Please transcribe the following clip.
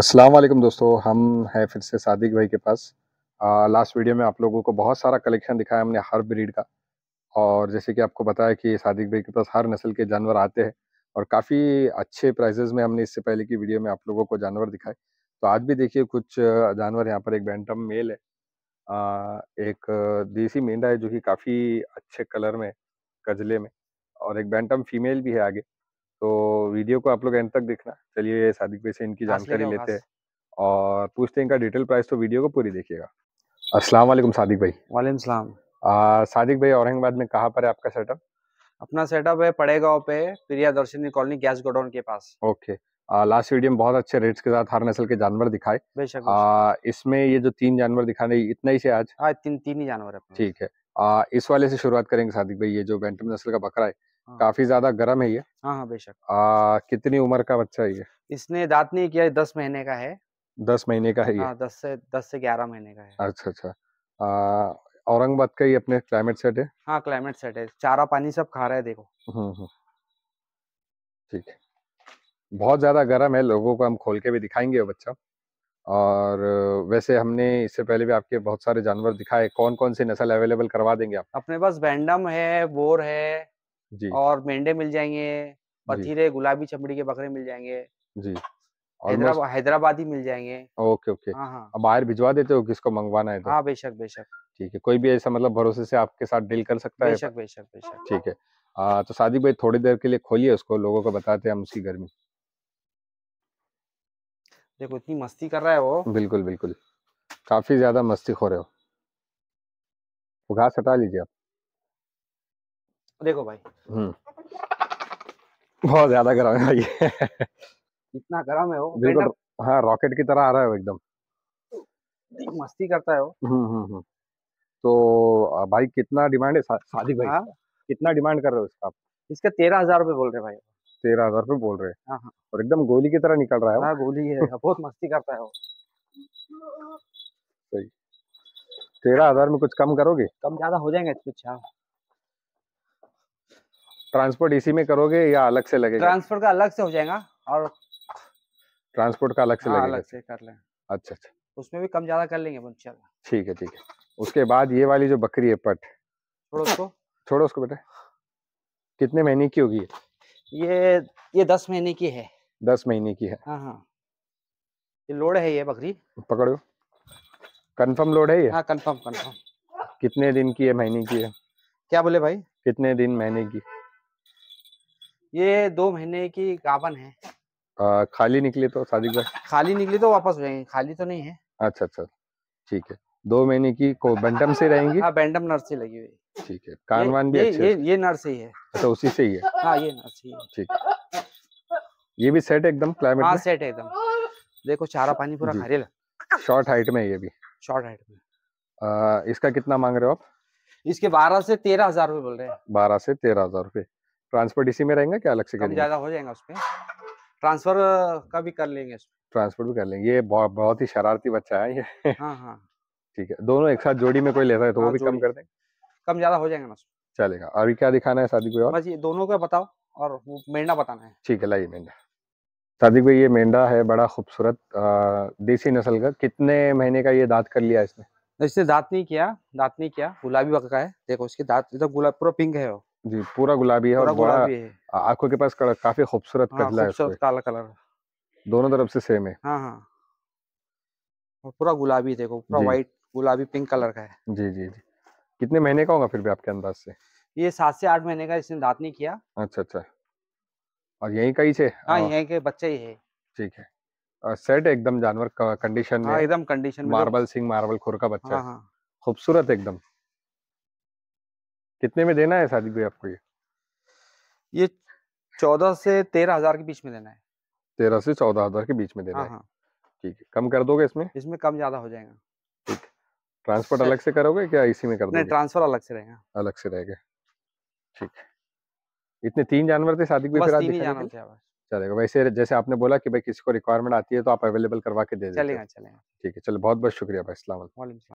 अस्सलाम वालेकुम दोस्तों हम हैं फिर से सादिक भाई के पास लास्ट वीडियो में आप लोगों को बहुत सारा कलेक्शन दिखाया हमने हर ब्रीड का और जैसे कि आपको बताया कि सादिक भाई के पास हर नस्ल के जानवर आते हैं और काफ़ी अच्छे प्राइजेज में हमने इससे पहले की वीडियो में आप लोगों को जानवर दिखाए तो आज भी देखिए कुछ जानवर यहाँ पर एक बैंटम मेल है आ, एक देसी मेंढा है जो कि काफ़ी अच्छे कलर में कजले में और एक बैंटम फीमेल भी है आगे तो वीडियो को आप लोग एंड तक देखना चलिए सादिक भाई से इनकी जानकारी लेते हैं और पूछते हैं इनका डिटेल प्राइस तो वीडियो को पूरी देखिएगा अस्सलाम वालेकुम सादिक भाई वालेकुम सलाम सादिक भाई औरंगाबाद में कहाँ पर है आपका सेटअप अपना सेटअप है पड़ेगा पे प्रिया दर्शनी कॉलोनी गैस गोडाउन के पास ओके लास्ट वीडियो में बहुत अच्छे रेट्स के साथ हर नस्ल के जानवर दिखाए बेशक इसमें ये जो तीन जानवर दिखाने इतना ही से आज हाँ तीन तीन ही जानवर है ठीक है आ, इस वाले से शुरुआत करेंगे सादिक भाई ये जो बेंटम नस्ल का बकरा है हाँ। काफी ज्यादा गर्म है ये हाँ हाँ बेशक आ, कितनी उम्र का बच्चा है ये इसने दांत नहीं किया दस महीने का है दस महीने का है ये हाँ, दस से दस से ग्यारह महीने का है अच्छा अच्छा औरंगाबाद का ही अपने क्लाइमेट सेट है हाँ क्लाइमेट सेट है चारा पानी सब खा रहा है देखो हम्म, हम्म। ठीक है बहुत ज्यादा गर्म है लोगों को हम खोल के भी दिखाएंगे वो बच्चा और वैसे हमने इससे पहले भी आपके बहुत सारे जानवर दिखाए कौन कौन से नस्ल अवेलेबल करवा देंगे आप अपने पास बैंडम है बोर है जी और मेंढे मिल जाएंगे पथीरे गुलाबी चमड़ी के बकरे मिल जाएंगे जी हैदराबाद हैदराबादी मिल जाएंगे ओके ओके हाँ हाँ बाहर भिजवा देते हो किसको मंगवाना है तो हाँ बेशक बेशक ठीक है कोई भी ऐसा मतलब भरोसे से आपके साथ डील कर सकता है बेशक बेशक बेशक ठीक है आ, तो सादिक भाई थोड़ी देर के लिए खोलिए उसको लोगों को बताते हैं हम उसकी गर्मी देखो इतनी मस्ती कर रहा है वो बिल्कुल बिल्कुल काफी ज्यादा मस्ती खो रहे हो घास हटा लीजिए आप देखो भाई हम्म। बहुत ज्यादा गर्म है भाई इतना गर्म है वो बिल्कुल हाँ रॉकेट की तरह आ रहा है वो एकदम मस्ती करता है वो हम्म, हम्म, तो भाई कितना डिमांड है सा, सादिक भाई हाँ? कितना डिमांड कर रहे हो इसका आप इसके तेरह हजार रूपए बोल रहे भाई तेरह हजार रूपए बोल रहे हैं हाँ, हाँ। और एकदम गोली की तरह निकल रहा है हाँ, गोली है बहुत मस्ती करता है वो सही तेरह हजार में कुछ कम करोगे कम ज्यादा हो जाएंगे कुछ हाँ ट्रांसपोर्ट इसी में करोगे या अलग से लगेगा ट्रांसपोर्ट का अलग से हो जाएगा और ट्रांसपोर्ट का अलग से हाँ, लगेगा अलग से कर लें अच्छा अच्छा उसमें भी कम ज्यादा कर लेंगे ठीक है ठीक है उसके बाद ये वाली जो बकरी है पट छोड़ो उसको छोड़ो उसको बेटा कितने महीने की होगी ये ये दस महीने की है दस महीने की है हाँ, हाँ। ये लोड है ये बकरी पकड़ो कंफर्म लोड है ये हाँ कंफर्म कंफर्म कितने दिन की है महीने की है क्या बोले भाई कितने दिन महीने की ये दो महीने की गाबन है आ, खाली निकले तो सादिक भाई खाली निकले तो वापस हो जाएंगे खाली तो नहीं है अच्छा अच्छा ठीक है दो महीने की को बेंटम से रहेंगी हाँ बेंटम नर्सरी लगी हुई ठीक है कान वान भी ये, अच्छे ये ये नर्सरी है अच्छा उसी से ही है हाँ ये नर्सरी है ठीक है ये भी सेट एकदम क्लाइमेट हाँ सेट एकदम देखो चारा पानी पूरा खरील शॉर्ट हाइट में ये भी शॉर्ट हाइट में इसका कितना मांग रहे हो आप इसके बारह से तेरह हजार रूपए बोल रहे हैं बारह से तेरह हजार रूपए ट्रांसफर डीसी में रहेंगे क्या अलग से करेंगे ज्यादा हो जाएगा उसमें ट्रांसफर का भी कर लेंगे ट्रांसफर भी कर लेंगे ये बहुत ही शरारती बच्चा है ये हाँ हाँ ठीक है दोनों एक साथ जोड़ी में कोई लेता है तो वो हाँ, भी कम कर देंगे कम ज्यादा हो जाएगा ना चलेगा अभी क्या दिखाना है शादी को और बस ये दोनों का बताओ और वो मेंढा बताना है ठीक है लाइए मेंढा सादिक भाई ये मेंढा है बड़ा खूबसूरत देसी नस्ल का कितने महीने का ये दांत कर लिया इसने इसने दांत नहीं किया दांत नहीं किया गुलाबी वक्त है देखो इसके दांत एकदम तो गुलाब पूरा पिंक है वो जी पूरा गुलाबी है पूरा और गुलाबी है आंखों के पास काफी खूबसूरत हाँ, कजला है काला कलर दोनों तरफ से सेम है हाँ हाँ और पूरा गुलाबी देखो पूरा व्हाइट गुलाबी पिंक कलर का है जी जी जी कितने महीने का होगा फिर भी आपके अंदाज से ये सात से आठ महीने का इसने दांत नहीं किया अच्छा अच्छा और यही का ही हाँ यही के बच्चे ही है ठीक है सेट एकदम जानवर कंडीशन हाँ, में एकदम कंडीशन मार्बल सिंह मार्बल खुर का बच्चा हाँ, हाँ। खूबसूरत एकदम कितने में देना है शादी भाई आपको ये ये चौदह से तेरह हजार के बीच में देना है तेरह से चौदह हजार के बीच में देना हाँ, है हाँ। ठीक है कम कर दोगे इसमें इसमें कम ज्यादा हो जाएगा ठीक ट्रांसपोर्ट अलग से करोगे क्या इसी में कर दोगे ट्रांसफर अलग से रहेगा अलग से रहेगा ठीक इतने तीन जानवर थे सादिक भाई हाँ, चलेगा वैसे जैसे आपने बोला कि भाई किसी को रिक्वायरमेंट आती है तो आप अवेलेबल करवा के दे चलेगा चलेगा ठीक है चलो बहुत बहुत शुक्रिया भाई